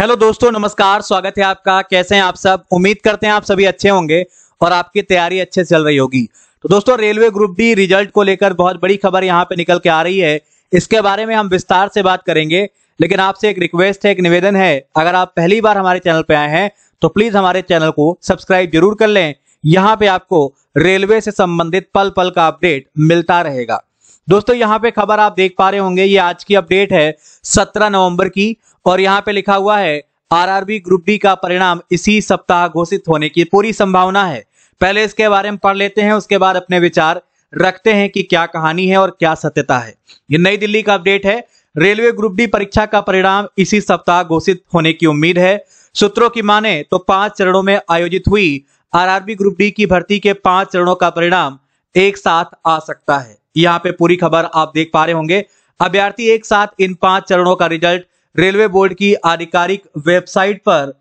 hello दोस्तों नमस्कार स्वागत है आपका कैसे हैं आप सब उम्मीद करते हैं आप सभी अच्छे होंगे और आपकी तैयारी अच्छे चल रही होगी तो दोस्तों रेलवे ग्रुप डी रिजल्ट को लेकर बहुत बड़ी खबर यहाँ पे निकल के आ रही है इसके बारे में हम विस्तार से बात करेंगे लेकिन आपसे एक रिक्वेस्ट है एक निवेदन है अगर आप पहली बार हमारे चैनल पर आए हैं तो प्लीज हमारे चैनल को सब्सक्राइब जरूर कर लें यहाँ पे आपको रेलवे से संबंधित पल पल का अपडेट मिलता रहेगा दोस्तों यहाँ पे खबर आप देख पा रहे होंगे ये आज की अपडेट है 17 नवंबर की और यहाँ पे लिखा हुआ है आरआरबी ग्रुप डी का परिणाम इसी सप्ताह घोषित होने की पूरी संभावना है पहले इसके बारे में पढ़ लेते हैं उसके बाद अपने विचार रखते हैं कि क्या कहानी है और क्या सत्यता है ये नई दिल्ली का अपडेट है रेलवे ग्रुप डी परीक्षा का परिणाम इसी सप्ताह घोषित होने की उम्मीद है सूत्रों की माने तो पांच चरणों में आयोजित हुई आरआरबी ग्रुप डी की भर्ती के पांच चरणों का परिणाम एक साथ आ सकता है यहाँ पे पूरी खबर आप देख पा रहे होंगे अभ्यर्थी एक साथ इन पांच चरणों का रिजल्ट रेलवे बोर्ड की आधिकारिक वेबसाइट पर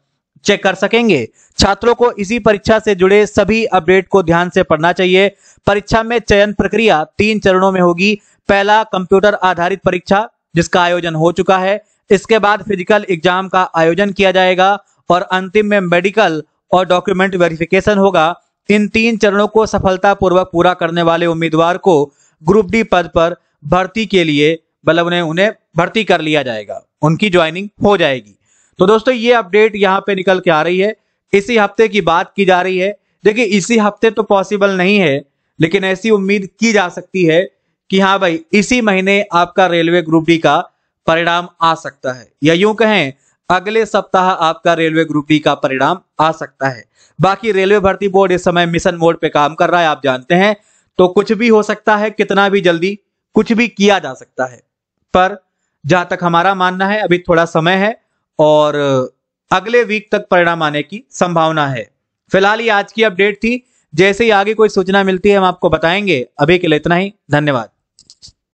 चेक कर सकेंगे छात्रों को इसी परीक्षा से जुड़े सभी अपडेट को ध्यान से पढ़ना चाहिए परीक्षा में चयन प्रक्रिया तीन चरणों में होगी पहला कंप्यूटर आधारित परीक्षा जिसका आयोजन हो चुका है इसके बाद फिजिकल एग्जाम का आयोजन किया जाएगा और अंतिम में मेडिकल और डॉक्यूमेंट वेरिफिकेशन होगा इन तीन चरणों को सफलतापूर्वक पूरा करने वाले उम्मीदवार को ग्रुप डी पद पर भर्ती के लिए मतलब उन्हें उन्हें भर्ती कर लिया जाएगा उनकी ज्वाइनिंग हो जाएगी तो दोस्तों ये अपडेट यहाँ पे निकल के आ रही है इसी हफ्ते की बात की जा रही है देखिए इसी हफ्ते तो पॉसिबल नहीं है लेकिन ऐसी उम्मीद की जा सकती है कि हाँ भाई इसी महीने आपका रेलवे ग्रुप डी का परिणाम आ सकता है या यूं कहें अगले सप्ताह आपका रेलवे ग्रुप बी का परिणाम आ सकता है बाकी रेलवे भर्ती बोर्ड इस समय मिशन मोड पे काम कर रहा है आप जानते हैं तो कुछ भी हो सकता है कितना भी जल्दी कुछ भी किया जा सकता है पर जहां तक हमारा मानना है अभी थोड़ा समय है और अगले वीक तक परिणाम आने की संभावना है फिलहाल ये आज की अपडेट थी जैसे ही आगे कोई सूचना मिलती है हम आपको बताएंगे अभी के लिए इतना ही धन्यवाद